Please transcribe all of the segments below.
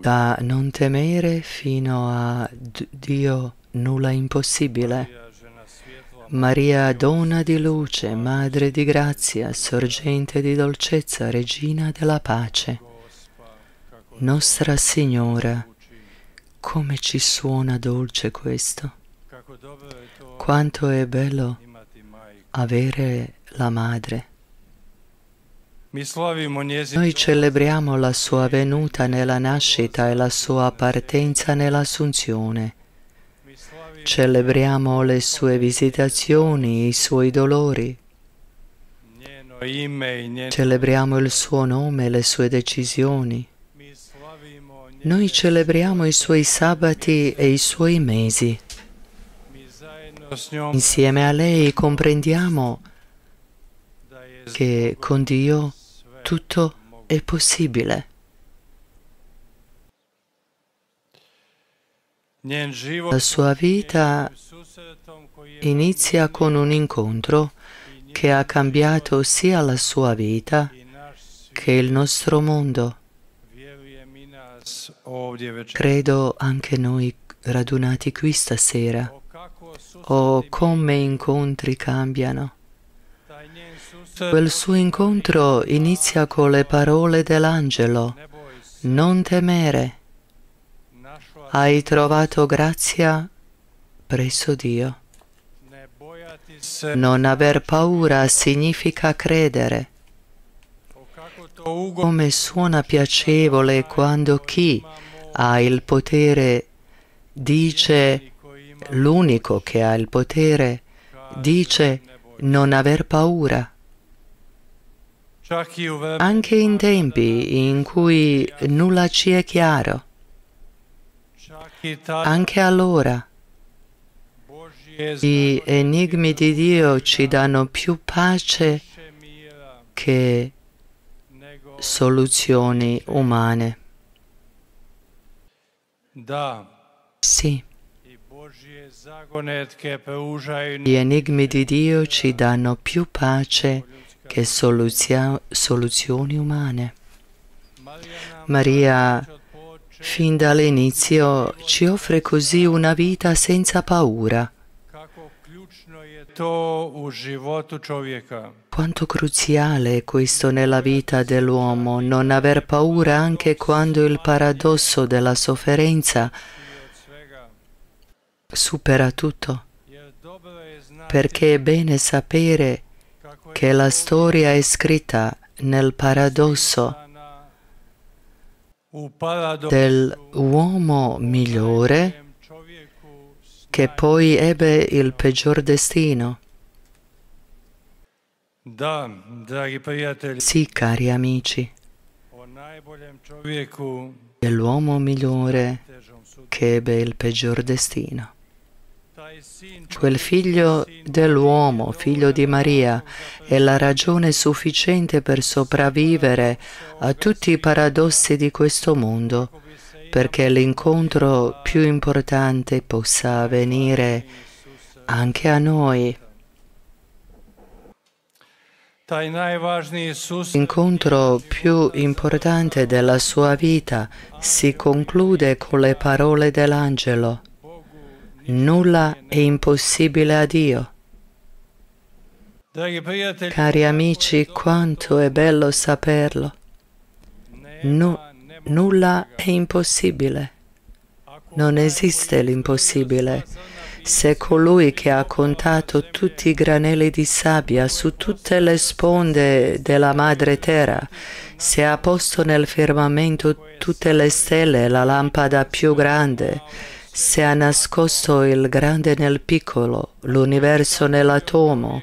da non temere fino a Dio nulla impossibile. Maria, donna di luce, madre di grazia, sorgente di dolcezza, regina della pace. Nostra Signora, come ci suona dolce questo. Quanto è bello avere la madre. Noi celebriamo la sua venuta nella nascita e la sua partenza nell'assunzione. Celebriamo le sue visitazioni, i suoi dolori. Celebriamo il suo nome, e le sue decisioni. Noi celebriamo i suoi sabati e i suoi mesi. Insieme a lei comprendiamo che con Dio tutto è possibile. La sua vita inizia con un incontro che ha cambiato sia la sua vita che il nostro mondo. Credo anche noi radunati qui stasera o oh, come incontri cambiano Quel suo incontro inizia con le parole dell'angelo, non temere, hai trovato grazia presso Dio. Non aver paura significa credere. Come suona piacevole quando chi ha il potere dice, l'unico che ha il potere dice non aver paura anche in tempi in cui nulla ci è chiaro, anche allora gli enigmi di Dio ci danno più pace che soluzioni umane. Sì. Gli enigmi di Dio ci danno più pace che soluzio, soluzioni umane. Maria fin dall'inizio ci offre così una vita senza paura. Quanto cruciale è questo nella vita dell'uomo, non aver paura anche quando il paradosso della sofferenza supera tutto. Perché è bene sapere che la storia è scritta nel paradosso dell'uomo migliore che poi ebbe il peggior destino. Sì, cari amici, è l'uomo migliore che ebbe il peggior destino quel figlio dell'uomo, figlio di Maria, è la ragione sufficiente per sopravvivere a tutti i paradossi di questo mondo, perché l'incontro più importante possa avvenire anche a noi. L'incontro più importante della sua vita si conclude con le parole dell'angelo. Nulla è impossibile a Dio. Cari amici, quanto è bello saperlo. Nu nulla è impossibile. Non esiste l'impossibile. Se colui che ha contato tutti i granelli di sabbia su tutte le sponde della madre terra, se ha posto nel firmamento tutte le stelle, la lampada più grande, se ha nascosto il grande nel piccolo, l'universo nell'atomo,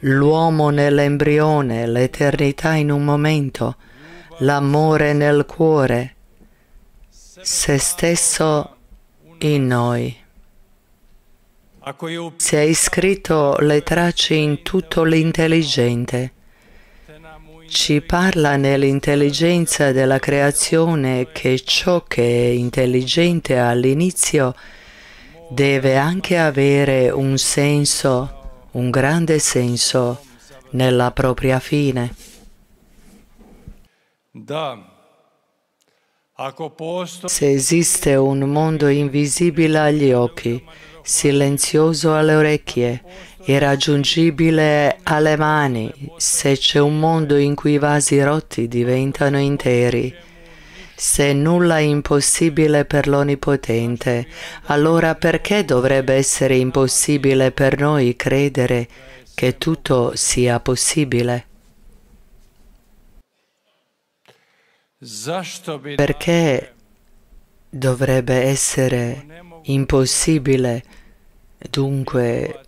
l'uomo nell'embrione, l'eternità in un momento, l'amore nel cuore, se stesso in noi. Si è iscritto le tracce in tutto l'intelligente ci parla nell'intelligenza della creazione che ciò che è intelligente all'inizio deve anche avere un senso, un grande senso nella propria fine. Da se esiste un mondo invisibile agli occhi, silenzioso alle orecchie, irraggiungibile alle mani, se c'è un mondo in cui i vasi rotti diventano interi, se nulla è impossibile per l'Onnipotente, allora perché dovrebbe essere impossibile per noi credere che tutto sia possibile? Perché dovrebbe essere impossibile dunque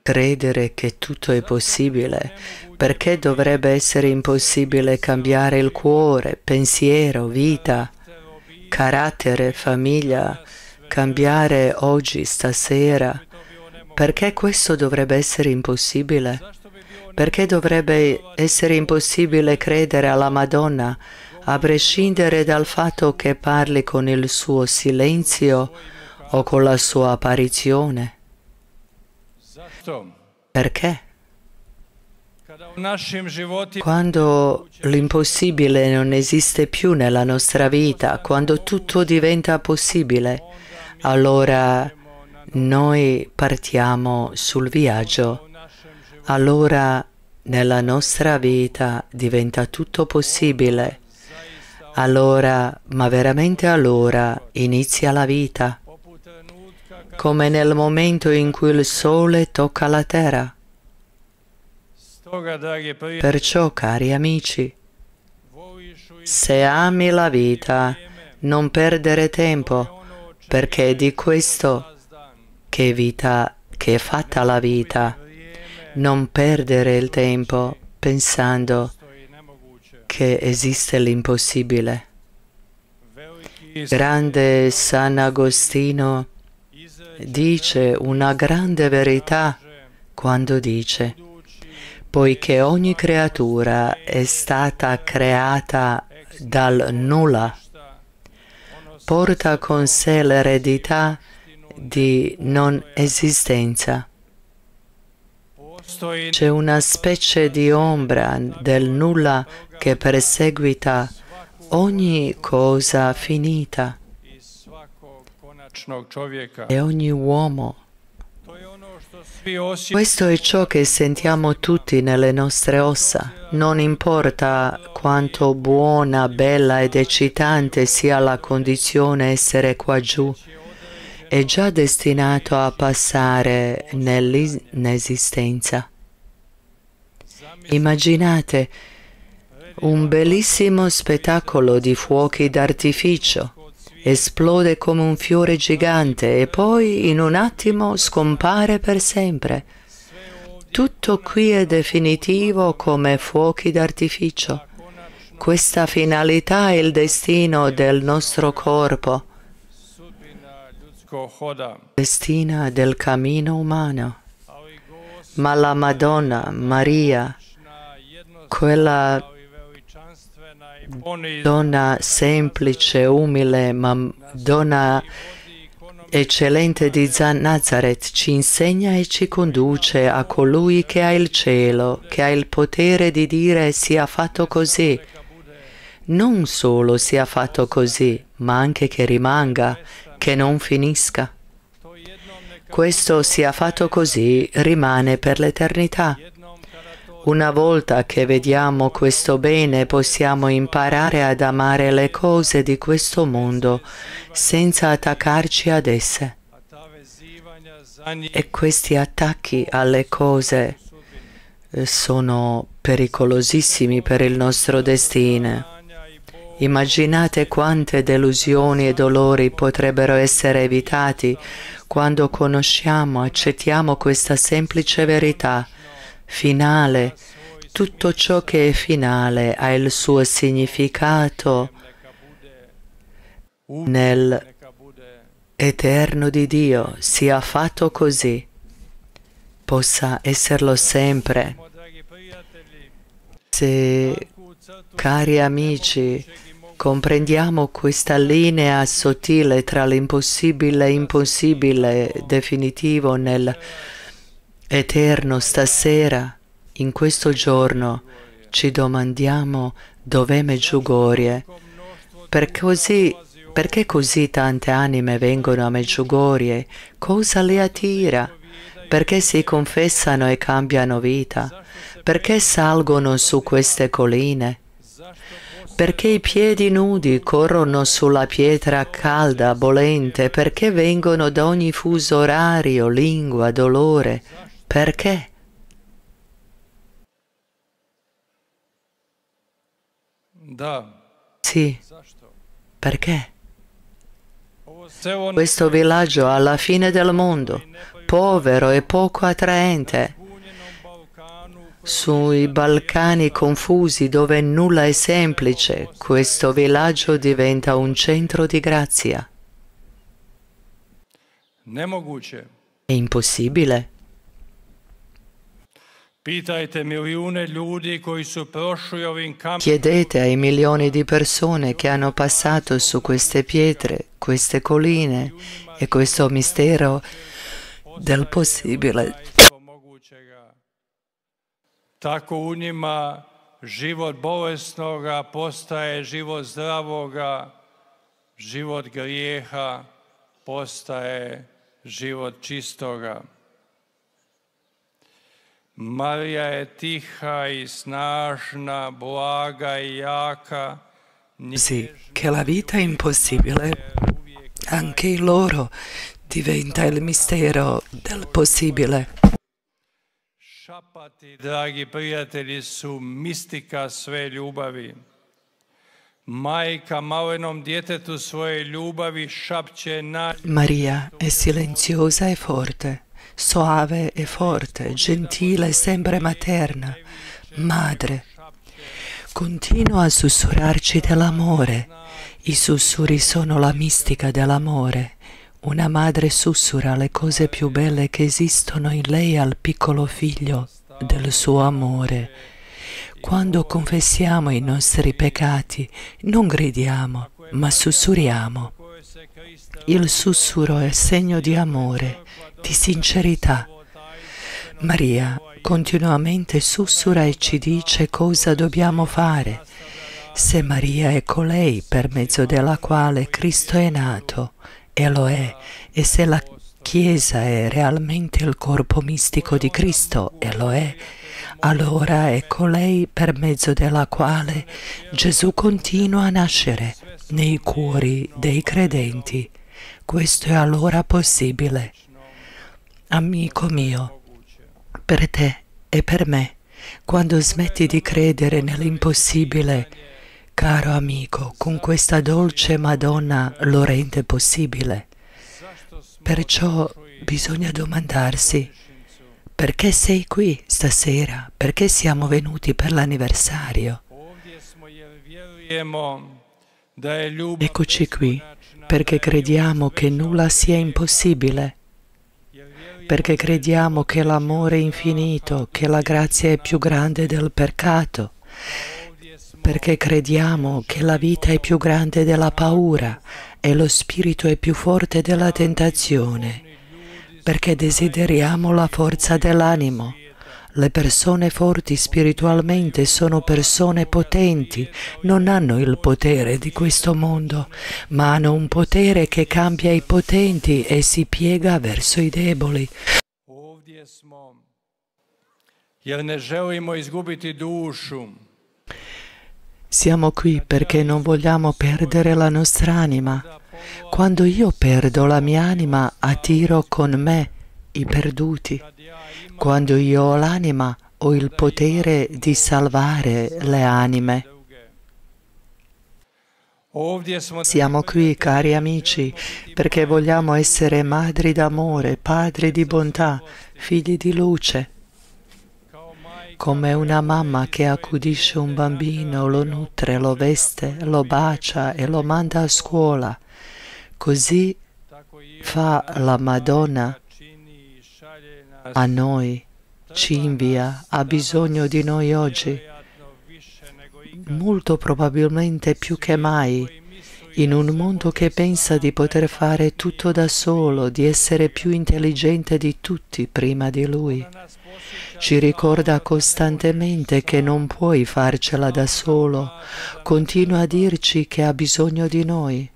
credere che tutto è possibile? Perché dovrebbe essere impossibile cambiare il cuore, pensiero, vita, carattere, famiglia, cambiare oggi, stasera? Perché questo dovrebbe essere impossibile? Perché dovrebbe essere impossibile credere alla Madonna, a prescindere dal fatto che parli con il suo silenzio o con la sua apparizione? Perché? Quando l'impossibile non esiste più nella nostra vita, quando tutto diventa possibile, allora noi partiamo sul viaggio allora nella nostra vita diventa tutto possibile. Allora, ma veramente allora, inizia la vita, come nel momento in cui il sole tocca la terra. Perciò, cari amici, se ami la vita, non perdere tempo, perché è di questo che vita, che è fatta la vita non perdere il tempo pensando che esiste l'impossibile. Grande San Agostino dice una grande verità quando dice poiché ogni creatura è stata creata dal nulla, porta con sé l'eredità di non esistenza. C'è una specie di ombra del nulla che perseguita ogni cosa finita e ogni uomo. Questo è ciò che sentiamo tutti nelle nostre ossa. Non importa quanto buona, bella ed eccitante sia la condizione essere qua giù, è già destinato a passare nell'inesistenza. Immaginate un bellissimo spettacolo di fuochi d'artificio. Esplode come un fiore gigante e poi in un attimo scompare per sempre. Tutto qui è definitivo come fuochi d'artificio. Questa finalità è il destino del nostro corpo. Destina del cammino umano. Ma la Madonna Maria, quella donna semplice, umile, ma donna eccellente di Nazareth, ci insegna e ci conduce a colui che ha il cielo, che ha il potere di dire sia fatto così. Non solo sia fatto così, ma anche che rimanga, che non finisca. Questo sia fatto così rimane per l'eternità. Una volta che vediamo questo bene possiamo imparare ad amare le cose di questo mondo senza attaccarci ad esse. E questi attacchi alle cose eh, sono pericolosissimi per il nostro destino. Immaginate quante delusioni e dolori potrebbero essere evitati quando conosciamo, accettiamo questa semplice verità. Finale. Tutto ciò che è finale ha il suo significato nel eterno di Dio. Sia fatto così. Possa esserlo sempre. Se Cari amici, comprendiamo questa linea sottile tra l'impossibile e impossibile definitivo nel eterno stasera, in questo giorno, ci domandiamo dove Meggiugorie. Per così, perché così tante anime vengono a Meggiugorie? Cosa le attira? Perché si confessano e cambiano vita? Perché salgono su queste colline? Perché i piedi nudi corrono sulla pietra calda, bollente? Perché vengono da ogni fuso orario, lingua, dolore? Perché? Sì. Perché? Questo villaggio alla fine del mondo, povero e poco attraente, sui Balcani confusi dove nulla è semplice, questo villaggio diventa un centro di grazia. È impossibile. Chiedete ai milioni di persone che hanno passato su queste pietre, queste colline e questo mistero del possibile. Tako u njima život bolesnoga postaje život zdravoga, život grijeha postaje život čistoga. Marija je tiha i snažna, blaga i jaka. Si, che vita impossibile, anche loro diventa il mistero del possibile. Šapati, dragi prijatelji, su mistika sve ljubavi. Majka malenom djetetu svoje ljubavi šapće na... Maria è silenziosa e forte, soave e forte, gentile e sempre materna, madre. Continua a sussurrarci dell'amore. I sussuri sono la mistica dell'amore una madre sussura le cose più belle che esistono in lei al piccolo figlio del suo amore. Quando confessiamo i nostri peccati, non gridiamo, ma sussurriamo. Il sussurro è segno di amore, di sincerità. Maria continuamente sussura e ci dice cosa dobbiamo fare. Se Maria è colei per mezzo della quale Cristo è nato, e lo è, e se la Chiesa è realmente il corpo mistico di Cristo, e lo è, allora è colei ecco per mezzo della quale Gesù continua a nascere nei cuori dei credenti. Questo è allora possibile. Amico mio, per te e per me, quando smetti di credere nell'impossibile, Caro amico, con questa dolce Madonna lo rende possibile. Perciò bisogna domandarsi perché sei qui stasera, perché siamo venuti per l'anniversario. Eccoci qui perché crediamo che nulla sia impossibile, perché crediamo che l'amore è infinito, che la grazia è più grande del peccato perché crediamo che la vita è più grande della paura e lo spirito è più forte della tentazione, perché desideriamo la forza dell'animo. Le persone forti spiritualmente sono persone potenti, non hanno il potere di questo mondo, ma hanno un potere che cambia i potenti e si piega verso i deboli. Ovdje smo, jer ne želimo izgubiti dušu. Siamo qui perché non vogliamo perdere la nostra anima. Quando io perdo la mia anima, attiro con me i perduti. Quando io ho l'anima, ho il potere di salvare le anime. Siamo qui, cari amici, perché vogliamo essere madri d'amore, padri di bontà, figli di luce, come una mamma che accudisce un bambino, lo nutre, lo veste, lo bacia e lo manda a scuola. Così fa la Madonna a noi, ci invia, ha bisogno di noi oggi, molto probabilmente più che mai, in un mondo che pensa di poter fare tutto da solo, di essere più intelligente di tutti prima di lui. Ci ricorda costantemente che non puoi farcela da solo, continua a dirci che ha bisogno di noi,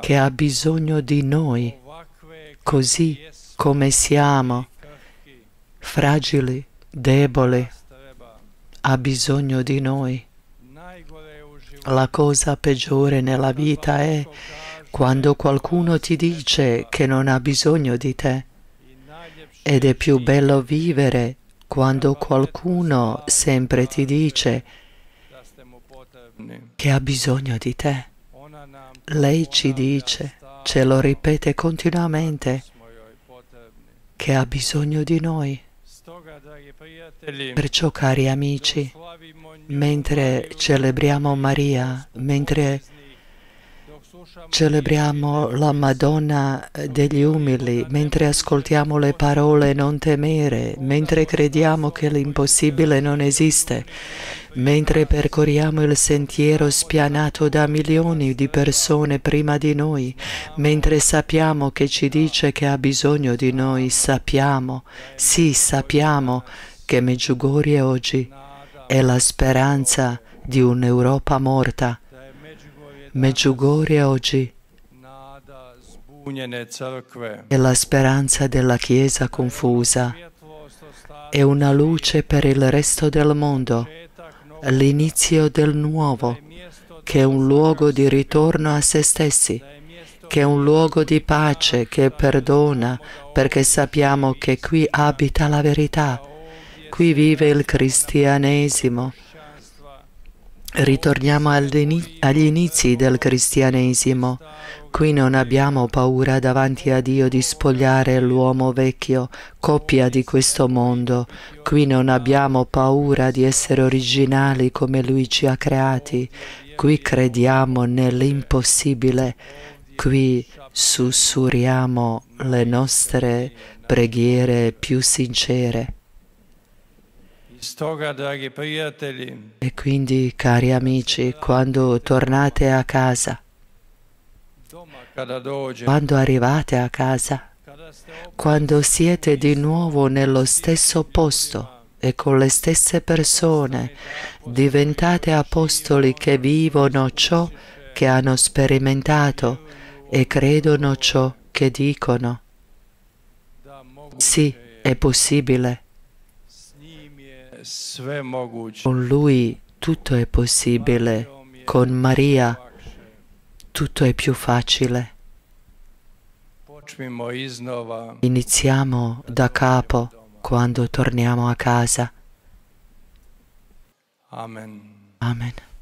che ha bisogno di noi, così come siamo, fragili, deboli, ha bisogno di noi. La cosa peggiore nella vita è quando qualcuno ti dice che non ha bisogno di te. Ed è più bello vivere quando qualcuno sempre ti dice che ha bisogno di te. Lei ci dice, ce lo ripete continuamente, che ha bisogno di noi. Perciò, cari amici, mentre celebriamo Maria, mentre Celebriamo la Madonna degli umili mentre ascoltiamo le parole non temere, mentre crediamo che l'impossibile non esiste, mentre percorriamo il sentiero spianato da milioni di persone prima di noi, mentre sappiamo che ci dice che ha bisogno di noi, sappiamo, sì sappiamo che Meggiugorie oggi è la speranza di un'Europa morta Meggiugorje oggi è la speranza della Chiesa confusa, è una luce per il resto del mondo, l'inizio del nuovo, che è un luogo di ritorno a se stessi, che è un luogo di pace, che perdona, perché sappiamo che qui abita la verità, qui vive il cristianesimo Ritorniamo agli inizi del cristianesimo. Qui non abbiamo paura davanti a Dio di spogliare l'uomo vecchio, copia di questo mondo. Qui non abbiamo paura di essere originali come Lui ci ha creati. Qui crediamo nell'impossibile. Qui sussurriamo le nostre preghiere più sincere. E quindi, cari amici, quando tornate a casa, quando arrivate a casa, quando siete di nuovo nello stesso posto e con le stesse persone, diventate apostoli che vivono ciò che hanno sperimentato e credono ciò che dicono. Sì, è possibile con lui tutto è possibile, con Maria tutto è più facile. Iniziamo da capo quando torniamo a casa. Amen. Amen.